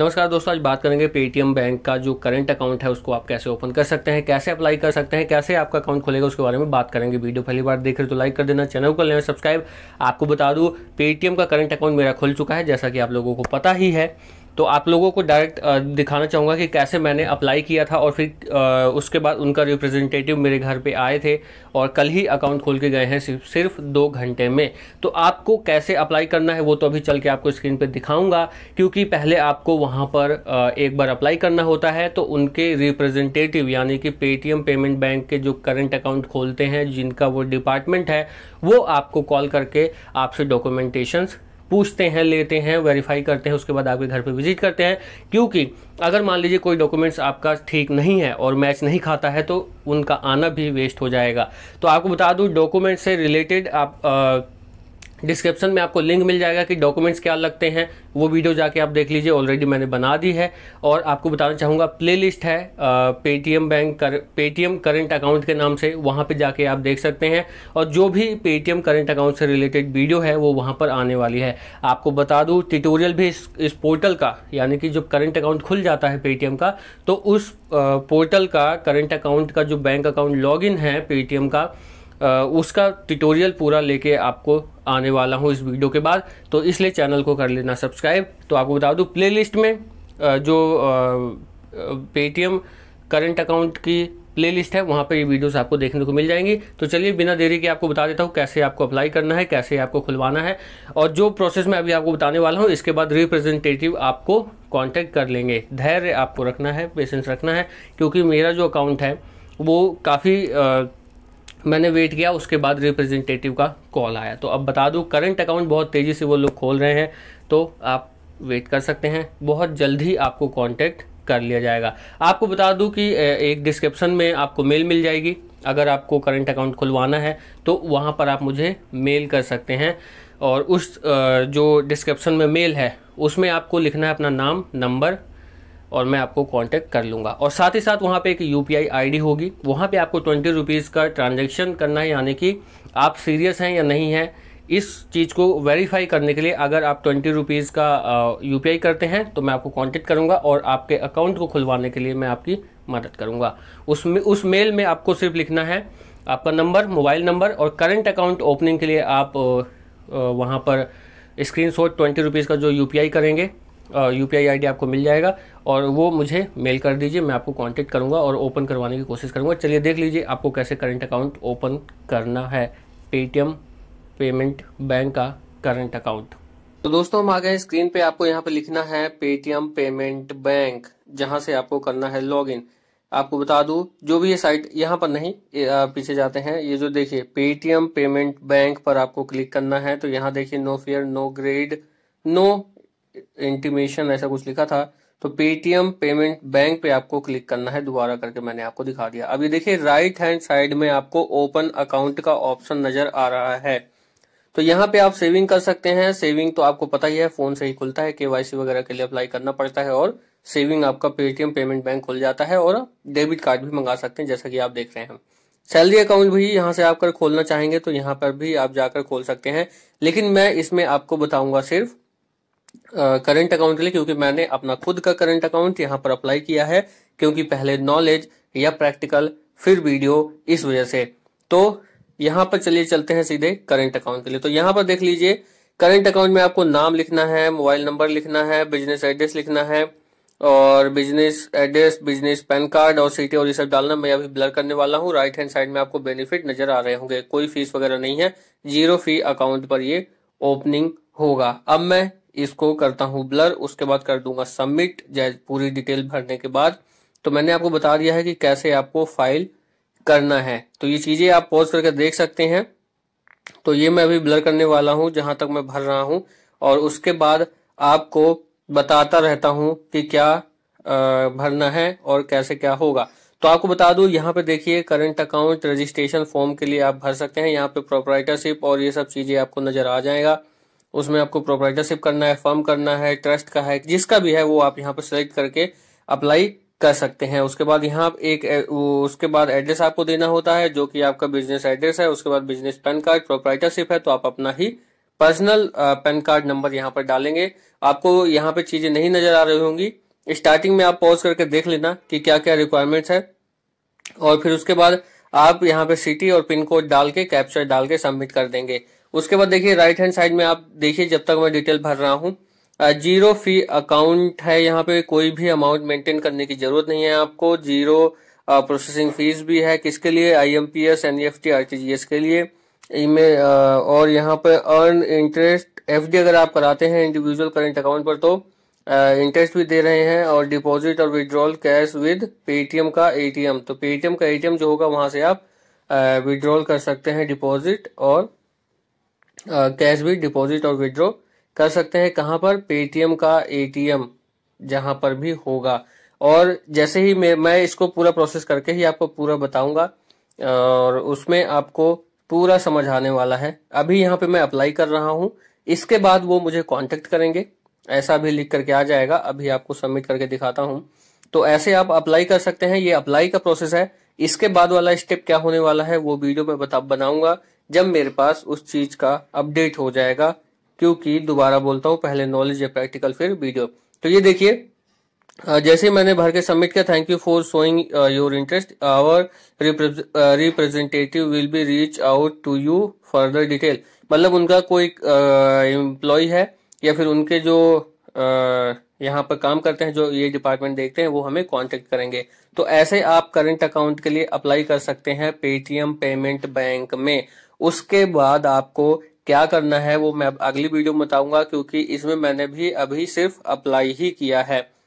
नमस्कार दोस्तों आज बात करेंगे पेटीएम बैंक का जो करंट अकाउंट है उसको आप कैसे ओपन कर सकते हैं कैसे अप्लाई कर सकते हैं कैसे आपका अकाउंट खुलेगा उसके बारे में बात करेंगे वीडियो पहली बार देख रहे तो लाइक कर देना चैनल को लेना सब्सक्राइब आपको बता दूँ पेटीएम का करंट अकाउंट मेरा खुल चुका है जैसा कि आप लोगों को पता ही है तो आप लोगों को डायरेक्ट दिखाना चाहूँगा कि कैसे मैंने अप्लाई किया था और फिर उसके बाद उनका रिप्रेजेंटेटिव मेरे घर पे आए थे और कल ही अकाउंट खोल के गए हैं सिर्फ सिर्फ दो घंटे में तो आपको कैसे अप्लाई करना है वो तो अभी चल के आपको स्क्रीन पे दिखाऊंगा क्योंकि पहले आपको वहाँ पर एक बार अप्लाई करना होता है तो उनके रिप्रेजेंटेटिव यानी कि पेटीएम पेमेंट बैंक के जो करेंट अकाउंट खोलते हैं जिनका वो डिपार्टमेंट है वो आपको कॉल करके आपसे डॉक्यूमेंटेशंस पूछते हैं लेते हैं वेरीफाई करते हैं उसके बाद आपके घर पर विजिट करते हैं क्योंकि अगर मान लीजिए कोई डॉक्यूमेंट्स आपका ठीक नहीं है और मैच नहीं खाता है तो उनका आना भी वेस्ट हो जाएगा तो आपको बता दूँ डॉक्यूमेंट से रिलेटेड आप आ, डिस्क्रिप्शन में आपको लिंक मिल जाएगा कि डॉक्यूमेंट्स क्या लगते हैं वो वीडियो जाके आप देख लीजिए ऑलरेडी मैंने बना दी है और आपको बताना चाहूँगा प्लेलिस्ट है पेटीएम बैंक कर पेटीएम करेंट अकाउंट के नाम से वहाँ पे जाके आप देख सकते हैं और जो भी पेटीएम करेंट अकाउंट से रिलेटेड वीडियो है वो वहाँ पर आने वाली है आपको बता दूँ ट्यूटोरियल भी इस, इस पोर्टल का यानी कि जो करेंट अकाउंट खुल जाता है पेटीएम का तो उस पोर्टल का करेंट अकाउंट का जो बैंक अकाउंट इन है पेटीएम का उसका ट्यूटोरियल पूरा लेके आपको आने वाला हूँ इस वीडियो के बाद तो इसलिए चैनल को कर लेना सब्सक्राइब तो आपको बता दूँ प्ले में जो पेटीएम करंट अकाउंट की प्लेलिस्ट है वहाँ पर ये वीडियोस आपको देखने को मिल जाएंगी तो चलिए बिना देरी के आपको बता देता हूँ कैसे आपको अप्लाई करना है कैसे आपको खुलवाना है और जो प्रोसेस मैं अभी आपको बताने वाला हूँ इसके बाद रिप्रेजेंटेटिव आपको कांटेक्ट कर लेंगे धैर्य आपको रखना है पेशेंस रखना है क्योंकि मेरा जो अकाउंट है वो काफ़ी मैंने वेट किया उसके बाद रिप्रेजेंटेटिव का कॉल आया तो अब बता दूँ करंट अकाउंट बहुत तेज़ी से वो लोग खोल रहे हैं तो आप वेट कर सकते हैं बहुत जल्द ही आपको कॉन्टैक्ट कर लिया जाएगा आपको बता दूँ कि एक डिस्क्रिप्शन में आपको मेल मिल जाएगी अगर आपको करंट अकाउंट खुलवाना है तो वहाँ पर आप मुझे मेल कर सकते हैं और उस जो डिस्क्रिप्शन में मेल है उसमें आपको लिखना है अपना नाम नंबर और मैं आपको कांटेक्ट कर लूँगा और साथ ही साथ वहाँ पे एक यू पी होगी वहाँ पे आपको ट्वेंटी रुपीज़ का ट्रांजेक्शन करना है यानी कि आप सीरियस हैं या नहीं हैं इस चीज़ को वेरीफाई करने के लिए अगर आप ट्वेंटी रुपीज़ का यू करते हैं तो मैं आपको कॉन्टेक्ट करूँगा और आपके अकाउंट को खुलवाने के लिए मैं आपकी मदद करूँगा उस उस मेल में आपको सिर्फ लिखना है आपका नंबर मोबाइल नंबर और करंट अकाउंट ओपनिंग के लिए आप वहाँ पर स्क्रीन शॉट ट्वेंटी रुपीज़ का जो यू करेंगे यू पी आपको मिल जाएगा और वो मुझे मेल कर दीजिए मैं आपको कॉन्टेक्ट करूँगा और ओपन करवाने की कोशिश करूँगा चलिए देख लीजिए आपको कैसे करंट अकाउंट ओपन करना है पेटीएम पेमेंट बैंक का करंट अकाउंट तो दोस्तों हम आ गए स्क्रीन पे आपको यहाँ पे लिखना है पेटीएम पेमेंट बैंक जहाँ से आपको करना है लॉगिन आपको बता दू जो भी ये साइट यहाँ पर नहीं पीछे जाते हैं ये जो देखिए पेटीएम पेमेंट बैंक पर आपको क्लिक करना है तो यहाँ देखिए no fair no grade no intimation ऐसा कुछ लिखा था तो पेटीएम पेमेंट बैंक पे आपको क्लिक करना है दोबारा करके मैंने आपको दिखा दिया अब ये देखिए राइट हैंड साइड में आपको ओपन अकाउंट का ऑप्शन नजर आ रहा है तो यहाँ पे आप सेविंग कर सकते हैं सेविंग तो आपको पता ही है फोन से ही खुलता है केवाईसी वगैरह के लिए अप्लाई करना पड़ता है और सेविंग आपका पेटीएम पेमेंट बैंक खुल जाता है और डेबिट कार्ड भी मंगा सकते हैं जैसा कि आप देख रहे हैं सैलरी अकाउंट भी यहाँ से आप कर खोलना चाहेंगे तो यहाँ पर भी आप जाकर खोल सकते हैं लेकिन मैं इसमें आपको बताऊंगा सिर्फ करंट अकाउंट के लिए क्योंकि मैंने अपना खुद का करंट अकाउंट यहाँ पर अप्लाई किया है क्योंकि पहले नॉलेज या प्रैक्टिकल फिर वीडियो इस वजह से तो यहाँ पर चलिए चलते हैं सीधे करंट अकाउंट के लिए तो यहाँ पर देख लीजिए करंट अकाउंट में आपको नाम लिखना है मोबाइल नंबर लिखना है बिजनेस एड्रेस लिखना है और business address business PAN card और सिटी और ये सब डालना मैं अभी ब्लर करने वाला हूँ राइट हैंड साइड में आपको बेनिफिट नजर आ रहे होंगे कोई फीस वगैरह नहीं है जीरो फी अकाउंट पर ये ओपनिंग होगा अब मैं इसको करता हूँ ब्लर उसके बाद कर दूंगा सबमिट पूरी डिटेल भरने के बाद तो मैंने आपको बता दिया है कि कैसे आपको फाइल करना है तो ये चीजें आप पॉज करके देख सकते हैं तो ये मैं अभी ब्लर करने वाला हूँ जहां तक मैं भर रहा हूँ और उसके बाद आपको बताता रहता हूँ कि क्या भरना है और कैसे क्या होगा तो आपको बता दू यहाँ पे देखिए करंट अकाउंट रजिस्ट्रेशन फॉर्म के लिए आप भर सकते हैं यहाँ पे प्रोपराइटरशिप और ये सब चीजें आपको नजर आ जाएगा उसमें आपको प्रोपराइटरशिप करना है फर्म करना है ट्रस्ट का है जिसका भी है वो आप यहाँ पर सिलेक्ट करके अप्लाई कर सकते हैं उसके बाद यहाँ एक उसके बाद एड्रेस आपको देना होता है जो कि आपका बिजनेस एड्रेस है उसके बाद बिजनेस पैन कार्ड प्रोपराइटरशिप है तो आप अपना ही पर्सनल पैन कार्ड नंबर यहाँ पर डालेंगे आपको यहाँ पे चीजें नहीं नजर आ रही होंगी स्टार्टिंग में आप पॉज करके देख लेना कि क्या क्या रिक्वायरमेंट्स है और फिर उसके बाद आप यहाँ पे सिटी और पिन कोड डाल के कैप्चर डाल के सबमिट कर देंगे उसके बाद देखिए राइट हैंड साइड में आप देखिए जब तक मैं डिटेल भर रहा हूँ जीरो फी अकाउंट है यहाँ पे कोई भी अमाउंट मेंटेन करने की जरूरत नहीं है आपको जीरो प्रोसेसिंग फीस भी है किसके लिए I M P S N F T R T G S के लिए इनमें और यहाँ पे अर्न इंटरेस्ट एफ डी अगर आप कराते हैं इंडिविजुअल करेंट अकाउंट पर तो इंटरेस्ट भी दे रहे हैं और डिपॉजिट और विड्रॉल कैश विद पेटीएम का एटीएम तो पेटीएम का एटीएम जो होगा वहां से आप विड्रॉल कर सकते हैं डिपॉजिट और कैश भी डिपॉजिट और विद्रो कर सकते हैं कहाँ पर पेटीएम का एटीएम जहां पर भी होगा और जैसे ही मैं मैं इसको पूरा प्रोसेस करके ही आपको पूरा बताऊंगा और उसमें आपको पूरा समझ आने वाला है अभी यहाँ पे मैं अप्लाई कर रहा हूँ इसके बाद वो मुझे कांटेक्ट करेंगे ऐसा भी लिख करके आ जाएगा अभी आपको सबमिट करके दिखाता हूँ तो ऐसे आप अप्लाई कर सकते हैं ये अप्लाई का प्रोसेस है इसके बाद वाला स्टेप क्या होने वाला है वो वीडियो में बनाऊंगा जब मेरे पास उस चीज का अपडेट हो जाएगा क्योंकि दोबारा बोलता हूँ पहले नॉलेज या प्रैक्टिकल फिर वीडियो तो ये देखिए जैसे मैंने भर के सबमिट किया thank you for showing your interest our representative will be reach out to you further detail मतलब उनका कोई एम्प्लॉय है या फिर उनके जो यहाँ पर काम करते हैं जो ये डिपार्टमेंट देखते हैं वो हमें कॉन्टेक्ट करेंगे तो ऐसे आप करंट अकाउंट के लिए अप्लाई कर सकते हैं पेटीएम पेमेंट बैंक में उसके बाद आपको क्या करना है वो मैं अगली वीडियो में बताऊंगा क्योंकि इसमें मैंने भी अभी सिर्फ अप्लाई ही किया है